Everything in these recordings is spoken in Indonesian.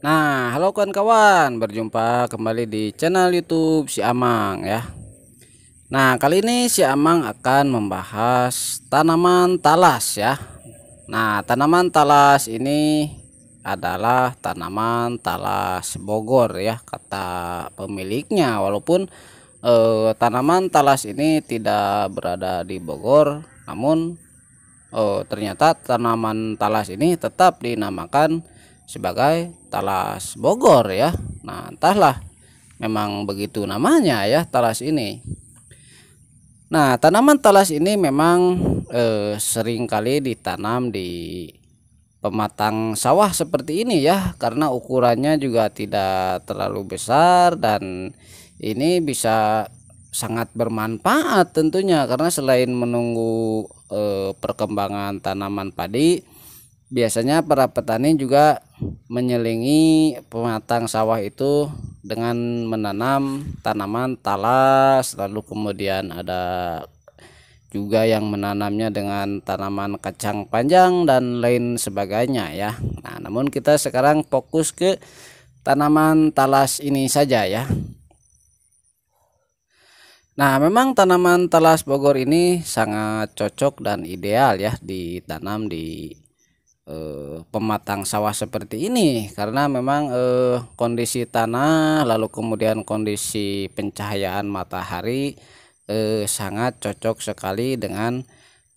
Nah, halo kawan-kawan, berjumpa kembali di channel YouTube Si Amang ya. Nah, kali ini Si Amang akan membahas tanaman talas ya. Nah, tanaman talas ini adalah tanaman talas Bogor ya kata pemiliknya walaupun eh, tanaman talas ini tidak berada di Bogor namun eh, ternyata tanaman talas ini tetap dinamakan sebagai talas Bogor ya. Nah, entahlah memang begitu namanya ya talas ini. Nah, tanaman talas ini memang eh, sering kali ditanam di pematang sawah seperti ini ya karena ukurannya juga tidak terlalu besar dan ini bisa sangat bermanfaat tentunya karena selain menunggu eh, perkembangan tanaman padi biasanya para petani juga menyelingi pematang sawah itu dengan menanam tanaman talas lalu kemudian ada juga yang menanamnya dengan tanaman kacang panjang dan lain sebagainya ya Nah namun kita sekarang fokus ke tanaman talas ini saja ya Nah memang tanaman talas Bogor ini sangat cocok dan ideal ya ditanam di Eh, pematang sawah seperti ini karena memang eh, kondisi tanah lalu kemudian kondisi pencahayaan matahari eh, sangat cocok sekali dengan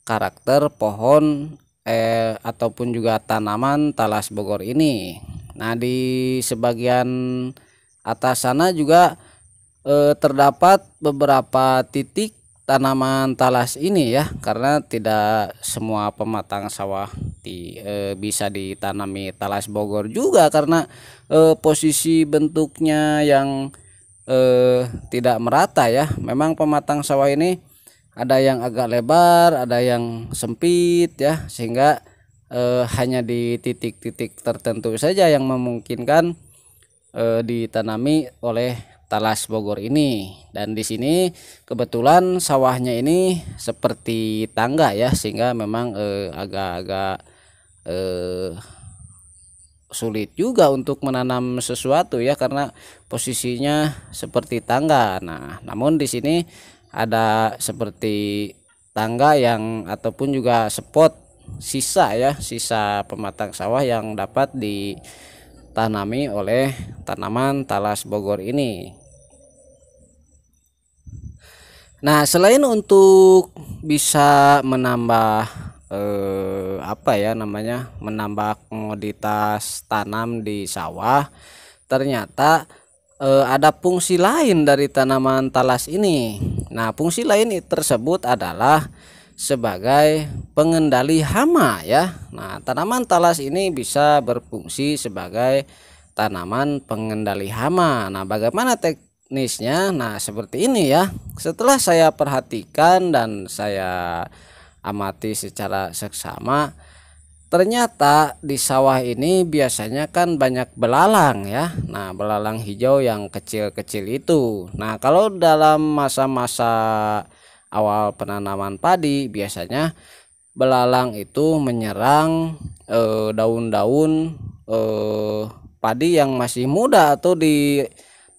karakter pohon eh, ataupun juga tanaman talas Bogor ini. Nah di sebagian atas sana juga eh, terdapat beberapa titik tanaman talas ini ya karena tidak semua pematang sawah di, e, bisa ditanami talas Bogor juga karena e, posisi bentuknya yang e, tidak merata ya memang pematang sawah ini ada yang agak lebar ada yang sempit ya sehingga e, hanya di titik-titik tertentu saja yang memungkinkan e, ditanami oleh Talas Bogor ini dan di sini kebetulan sawahnya ini seperti tangga ya sehingga memang eh, agak-agak eh, eh, sulit juga untuk menanam sesuatu ya karena posisinya seperti tangga. Nah, namun di sini ada seperti tangga yang ataupun juga spot sisa ya, sisa pematang sawah yang dapat ditanami oleh tanaman talas Bogor ini. Nah, selain untuk bisa menambah eh, apa ya namanya? menambah komoditas tanam di sawah, ternyata eh, ada fungsi lain dari tanaman talas ini. Nah, fungsi lain tersebut adalah sebagai pengendali hama ya. Nah, tanaman talas ini bisa berfungsi sebagai tanaman pengendali hama. Nah, bagaimana tek teknisnya Nah, seperti ini ya. Setelah saya perhatikan dan saya amati secara seksama, ternyata di sawah ini biasanya kan banyak belalang ya. Nah, belalang hijau yang kecil-kecil itu. Nah, kalau dalam masa-masa awal penanaman padi biasanya belalang itu menyerang eh, daun-daun eh, eh, padi yang masih muda atau di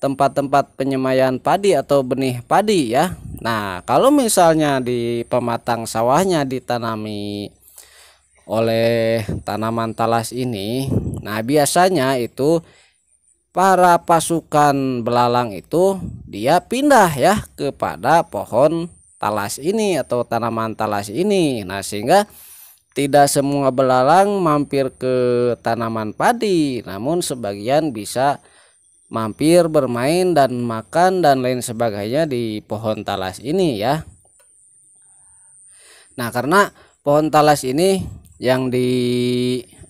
tempat-tempat penyemayan padi atau benih padi ya. Nah, kalau misalnya di pematang sawahnya ditanami oleh tanaman talas ini, nah biasanya itu para pasukan belalang itu dia pindah ya kepada pohon talas ini atau tanaman talas ini. Nah, sehingga tidak semua belalang mampir ke tanaman padi, namun sebagian bisa mampir bermain dan makan dan lain sebagainya di pohon talas ini ya nah karena pohon talas ini yang di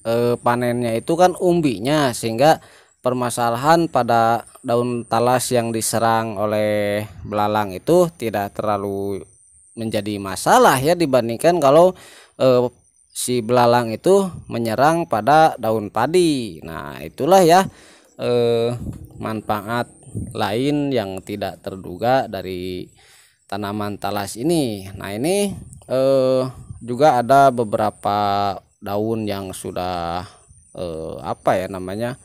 e, panennya itu kan umbinya sehingga permasalahan pada daun talas yang diserang oleh belalang itu tidak terlalu menjadi masalah ya dibandingkan kalau e, si belalang itu menyerang pada daun padi nah itulah ya eh, manfaat lain yang tidak terduga dari tanaman talas ini. Nah, ini eh, juga ada beberapa daun yang sudah eh, apa ya namanya?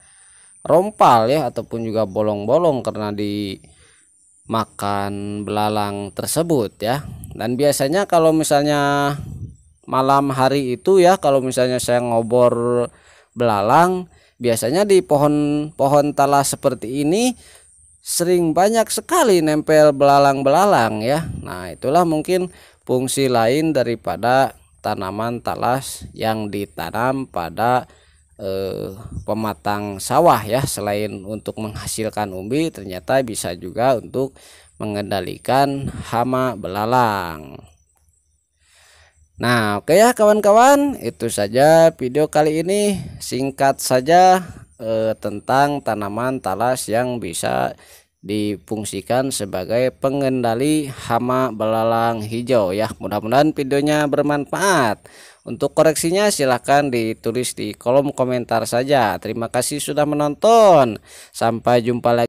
rompal ya ataupun juga bolong-bolong karena dimakan belalang tersebut ya. Dan biasanya kalau misalnya malam hari itu ya kalau misalnya saya ngobor belalang Biasanya di pohon-pohon talas seperti ini sering banyak sekali nempel belalang-belalang ya. Nah, itulah mungkin fungsi lain daripada tanaman talas yang ditanam pada eh, pematang sawah ya. Selain untuk menghasilkan umbi, ternyata bisa juga untuk mengendalikan hama belalang. Nah oke okay ya kawan-kawan itu saja video kali ini singkat saja eh, tentang tanaman talas yang bisa difungsikan sebagai pengendali hama belalang hijau ya mudah-mudahan videonya bermanfaat untuk koreksinya silahkan ditulis di kolom komentar saja terima kasih sudah menonton sampai jumpa lagi